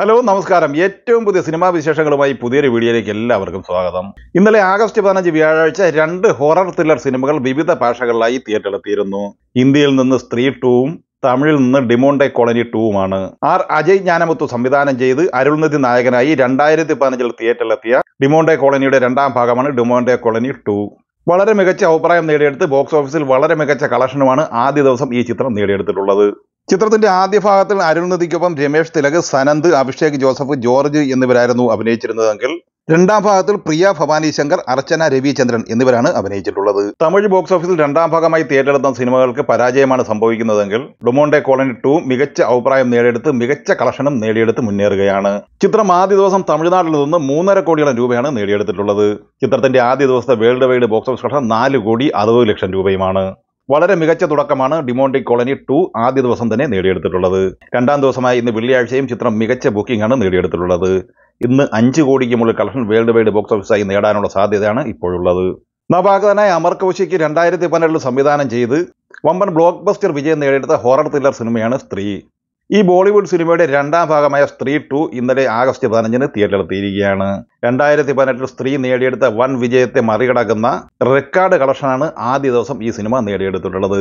hello നമസ്കാരം ഏറ്റവും പുതിയ സിനിമാ വിശേഷങ്ങളുമായി പുതിയൊരു വീഡിയോയിലേക്ക് എല്ലാവർക്കും സ്വാഗതം ഇന്നലെ ആഗസ്റ്റ് പതിനഞ്ച് വ്യാഴാഴ്ച രണ്ട് ഹൊറർ ത്രില്ലർ സിനിമകൾ വിവിധ ഭാഷകളിലായി തിയേറ്ററിലെത്തിയിരുന്നു ഇന്ത്യയിൽ നിന്ന് സ്ത്രീ ടൂവും തമിഴിൽ നിന്ന് ഡിമോണ്ടെ കോളനി ടൂവുമാണ് ആർ അജയ് ജ്ഞാനമുത്തു സംവിധാനം ചെയ്ത് അരുൾനിധി നായകനായി രണ്ടായിരത്തി പതിനഞ്ചിൽ തിയേറ്ററിലെത്തിയ ഡിമോണ്ടെ കോളനിയുടെ രണ്ടാം ഭാഗമാണ് ഡിമോണ്ടെ കോളനി ടു വളരെ മികച്ച അഭിപ്രായം നേടിയെടുത്ത് ബോക്സ് ഓഫീസിൽ വളരെ മികച്ച കളക്ഷനുമാണ് ആദ്യ ദിവസം ഈ ചിത്രം നേടിയെടുത്തിട്ടുള്ളത് ചിത്രത്തിന്റെ ആദ്യ ഭാഗത്തിൽ അരുന്ധതിക്കൊപ്പം രമേശ് തിലക് സനന്ദ് അഭിഷേക് ജോസഫ് ജോർജ് എന്നിവരായിരുന്നു അഭിനയിച്ചിരുന്നതെങ്കിൽ രണ്ടാം ഭാഗത്തിൽ പ്രിയ ഭവാനി ശങ്കർ അർച്ചന രവിചന്ദ്രൻ എന്നിവരാണ് അഭിനയിച്ചിട്ടുള്ളത് തമിഴ് ബോക്സ് ഓഫീസിൽ രണ്ടാം ഭാഗമായി തിയേറ്ററെത്തുന്ന സിനിമകൾക്ക് പരാജയമാണ് സംഭവിക്കുന്നതെങ്കിൽ ഡൊമോണ്ടെ കോളനി ടു മികച്ച അഭിപ്രായം നേടിയെടുത്ത് മികച്ച കളക്ഷനും നേടിയെടുത്ത് മുന്നേറുകയാണ് ചിത്രം ആദ്യ ദിവസം തമിഴ്നാട്ടിൽ നിന്ന് മൂന്നര കോടിയോളം രൂപയാണ് നേടിയെടുത്തിട്ടുള്ളത് ചിത്രത്തിന്റെ ആദ്യ ദിവസത്തെ world wide box office collection നാല് കോടി അറുപത് ലക്ഷം രൂപയുമാണ് വളരെ മികച്ച തുടക്കമാണ് ഡിമോണ്ടി കോളനി ടു ആദ്യ ദിവസം തന്നെ നേടിയെടുത്തിട്ടുള്ളത് രണ്ടാം ദിവസമായ ഇന്ന് വെള്ളിയാഴ്ചയും ചിത്രം മികച്ച ബുക്കിംഗാണ് നേടിയെടുത്തിട്ടുള്ളത് ഇന്ന് അഞ്ച് കോടിക്ക് മുകളിൽ കളക്ഷൻ വേൾഡ് വൈഡ് ബോക്സ് ഓഫീസായി നേടാനുള്ള സാധ്യതയാണ് ഇപ്പോഴുള്ളത് നവാഗതനായ അമർ കൗശിക്ക് രണ്ടായിരത്തി പന്ത്രണ്ടിൽ സംവിധാനം ചെയ്ത് വമ്പൻ ബ്ലോക്ക് ബസ്റ്റർ വിജയം നേടിയെടുത്ത ഹൊറർ ത്രില്ലർ സിനിമയാണ് സ്ത്രീ ഈ ബോളിവുഡ് സിനിമയുടെ രണ്ടാം ഭാഗമായ സ്ത്രീ ടു ഇന്നലെ ആഗസ്റ്റ് പതിനഞ്ചിന് തിയേറ്ററിലെത്തിയിരിക്കുകയാണ് രണ്ടായിരത്തി പതിനെട്ടിൽ സ്ത്രീ നേടിയെടുത്ത വൻ വിജയത്തെ മറികടക്കുന്ന റെക്കോർഡ് കളക്ഷനാണ് ആദ്യ ദിവസം ഈ സിനിമ നേടിയെടുത്തിട്ടുള്ളത്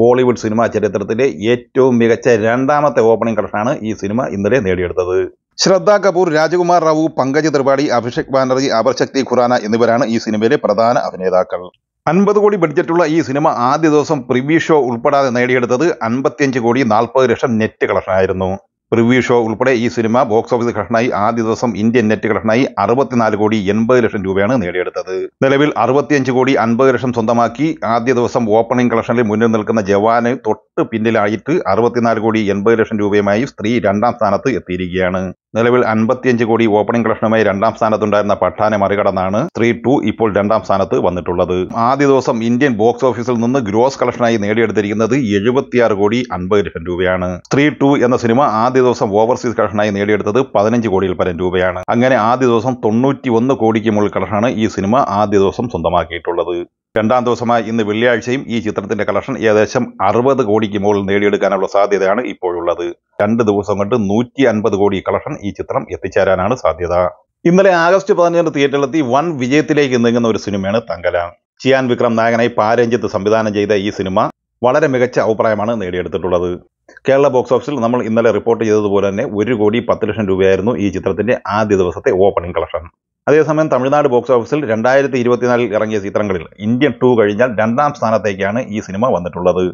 ബോളിവുഡ് സിനിമാ ചരിത്രത്തിലെ ഏറ്റവും മികച്ച രണ്ടാമത്തെ ഓപ്പണിംഗ് കളക്ഷനാണ് ഈ സിനിമ ഇന്നലെ നേടിയെടുത്തത് ശ്രദ്ധാ കപൂർ രാജകുമാർ റാവു പങ്കജ് ത്രിപാഠി അഭിഷേക് ബാനർജി അപർശക്തി ഖുറാന എന്നിവരാണ് ഈ സിനിമയിലെ പ്രധാന അഭിനേതാക്കൾ അൻപത് കോടി ബഡ്ജറ്റുള്ള ഈ സിനിമ ആദ്യ ദിവസം പ്രിവ്യൂ ഷോ ഉൾപ്പെടാതെ നേടിയെടുത്തത് അൻപത്തിയഞ്ച് കോടി നാൽപ്പത് ലക്ഷം നെറ്റ് കളക്ഷനായിരുന്നു പ്രിവ്യൂ ഷോ ഉൾപ്പെടെ ഈ സിനിമ ബോക്സ് ഓഫീസ് കളക്ഷനായി ആദ്യ ദിവസം ഇന്ത്യൻ നെറ്റ് കളക്ഷനായി അറുപത്തിനാല് കോടി എൺപത് ലക്ഷം രൂപയാണ് നേടിയെടുത്തത് നിലവിൽ അറുപത്തിയഞ്ച് കോടി അൻപത് ലക്ഷം സ്വന്തമാക്കി ആദ്യ ദിവസം ഓപ്പണിംഗ് കളക്ഷനിൽ മുന്നിൽ നിൽക്കുന്ന ജവാന് തൊട്ട് പിന്നിലായിട്ട് അറുപത്തിനാല് കോടി എൺപത് ലക്ഷം രൂപയുമായി സ്ത്രീ രണ്ടാം സ്ഥാനത്ത് എത്തിയിരിക്കുകയാണ് നിലവിൽ അൻപത്തിയഞ്ച് കോടി ഓപ്പണിംഗ് കളക്ഷനുമായി രണ്ടാം സ്ഥാനത്തുണ്ടായിരുന്ന പഠാനെ മറികടന്നാണ് ത്രീ ടു ഇപ്പോൾ രണ്ടാം സ്ഥാനത്ത് വന്നിട്ടുള്ളത് ആദ്യ ദിവസം ഇന്ത്യൻ ബോക്സ് ഓഫീസിൽ നിന്ന് ഗ്രോസ് കളക്ഷനായി നേടിയെടുത്തിരിക്കുന്നത് എഴുപത്തിയാറ് കോടി അൻപത് ലക്ഷം രൂപയാണ് ത്രീ ടു എന്ന സിനിമ ആദ്യ ദിവസം ഓവർസീസ് കളക്ഷനായി നേടിയെടുത്തത് പതിനഞ്ച് കോടിയിൽ പരം രൂപയാണ് അങ്ങനെ ആദ്യ ദിവസം തൊണ്ണൂറ്റി ഒന്ന് കോടിക്ക് മുകളിൽ കളക്ഷനാണ് ഈ സിനിമ ആദ്യ ദിവസം സ്വന്തമാക്കിയിട്ടുള്ളത് രണ്ടാം ദിവസമായ ഇന്ന് വെള്ളിയാഴ്ചയും ഈ ചിത്രത്തിന്റെ കളക്ഷൻ ഏകദേശം അറുപത് കോടിക്ക് മുകളിൽ നേടിയെടുക്കാനുള്ള സാധ്യതയാണ് ഇപ്പോഴുള്ളത് രണ്ട് ദിവസം കൊണ്ട് നൂറ്റി അൻപത് കോടി കളക്ഷൻ ഈ ചിത്രം എത്തിച്ചേരാനാണ് സാധ്യത ഇന്നലെ ആഗസ്റ്റ് പതിനഞ്ചിന് തിയേറ്ററിലെത്തി വൻ വിജയത്തിലേക്ക് നീങ്ങുന്ന ഒരു സിനിമയാണ് തങ്കല ചിയാൻ വിക്രം നായകനായി പാരഞ്ചിത്ത് സംവിധാനം ചെയ്ത ഈ സിനിമ വളരെ മികച്ച അഭിപ്രായമാണ് നേടിയെടുത്തിട്ടുള്ളത് കേരള ബോക്സ് ഓഫീസിൽ നമ്മൾ ഇന്നലെ റിപ്പോർട്ട് ചെയ്തതുപോലെ തന്നെ ഒരു കോടി പത്ത് ലക്ഷം രൂപയായിരുന്നു ഈ ചിത്രത്തിന്റെ ആദ്യ ദിവസത്തെ ഓപ്പണിംഗ് കളക്ഷൻ അതേസമയം തമിഴ്നാട് ബോക്സ് ഓഫീസിൽ രണ്ടായിരത്തി ഇരുപത്തിനാലിൽ ഇറങ്ങിയ ചിത്രങ്ങളിൽ ഇന്ത്യൻ ടു കഴിഞ്ഞാൽ രണ്ടാം സ്ഥാനത്തേക്കാണ് ഈ സിനിമ വന്നിട്ടുള്ളത്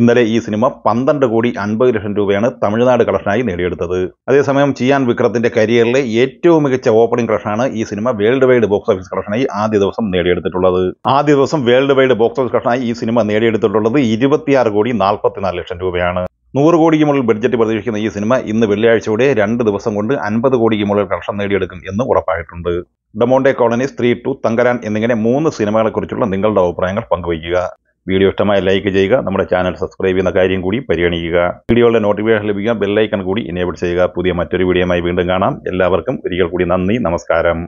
ഇന്നലെ ഈ സിനിമ പന്ത്രണ്ട് കോടി അൻപത് ലക്ഷം രൂപയാണ് തമിഴ്നാട് കളക്ഷനായി നേടിയെടുത്തത് അതേസമയം ചിയാൻ വിക്രത്തിന്റെ കരിയറിലെ ഏറ്റവും മികച്ച ഓപ്പണിംഗ് കളക്ഷനാണ് ഈ സിനിമ വേൾഡ് വൈഡ് ബോക്സ് ഓഫീസ് കളക്ഷനായി ആദ്യ ദിവസം നേടിയെടുത്തിട്ടുള്ളത് ആദ്യ ദിവസം വേൾഡ് വൈഡ് ബോക്സ് ഓഫീസ് കളക്ഷനായി ഈ സിനിമ നേടിയെടുത്തിട്ടുള്ളത് ഇരുപത്തിയാറ് കോടി നാൽപ്പത്തിനാല് ലക്ഷം രൂപയാണ് നൂറ് കോടിക്ക് മുകളിൽ ബഡ്ജറ്റ് പ്രതീക്ഷിക്കുന്ന ഈ സിനിമ ഇന്ന് വെള്ളിയാഴ്ചയോടെ രണ്ട് ദിവസം കൊണ്ട് അൻപത് കോടിക്ക് മുകളിൽ കളക്ഷൻ നേടിയെടുക്കും എന്ന് ഉറപ്പായിട്ടുണ്ട് ഡമോണ്ടെ കോളനി സ്ത്രീ ടു തങ്കരാൻ എന്നിങ്ങനെ മൂന്ന് സിനിമകളെക്കുറിച്ചുള്ള നിങ്ങളുടെ അഭിപ്രായങ്ങൾ പങ്കുവയ്ക്കുക വീഡിയോ ഇഷ്ടമായ ലൈക്ക് ചെയ്യുക നമ്മുടെ ചാനൽ സബ്സ്ക്രൈബ് ചെയ്യുന്ന കാര്യം കൂടി പരിഗണിക്കുക വീഡിയോയുടെ നോട്ടിഫിക്കേഷൻ ലഭിക്കുക ബെല്ലൈക്കൺ കൂടി എനേബിൾ ചെയ്യുക പുതിയ മറ്റൊരു വീഡിയോയുമായി വീണ്ടും കാണാം എല്ലാവർക്കും ഒരിക്കൽ കൂടി നന്ദി നമസ്കാരം